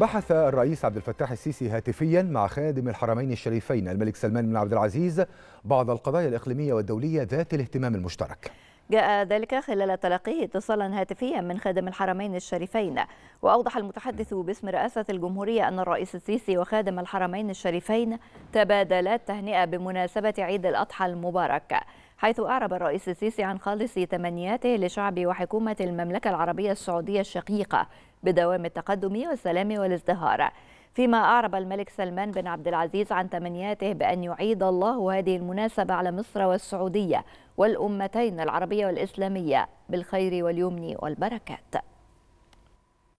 بحث الرئيس عبد الفتاح السيسي هاتفيا مع خادم الحرمين الشريفين الملك سلمان بن عبد العزيز بعض القضايا الإقليمية والدولية ذات الاهتمام المشترك جاء ذلك خلال تلقيه اتصالا هاتفيا من خادم الحرمين الشريفين وأوضح المتحدث باسم رئاسة الجمهورية أن الرئيس السيسي وخادم الحرمين الشريفين تبادلا التهنئه بمناسبة عيد الأضحى المبارك حيث أعرب الرئيس السيسي عن خالص تمنياته لشعب وحكومة المملكة العربية السعودية الشقيقة بدوام التقدم والسلام والازدهار فيما أعرب الملك سلمان بن عبد العزيز عن تمنياته بأن يعيد الله هذه المناسبة على مصر والسعودية والأمتين العربية والإسلامية بالخير واليمن والبركات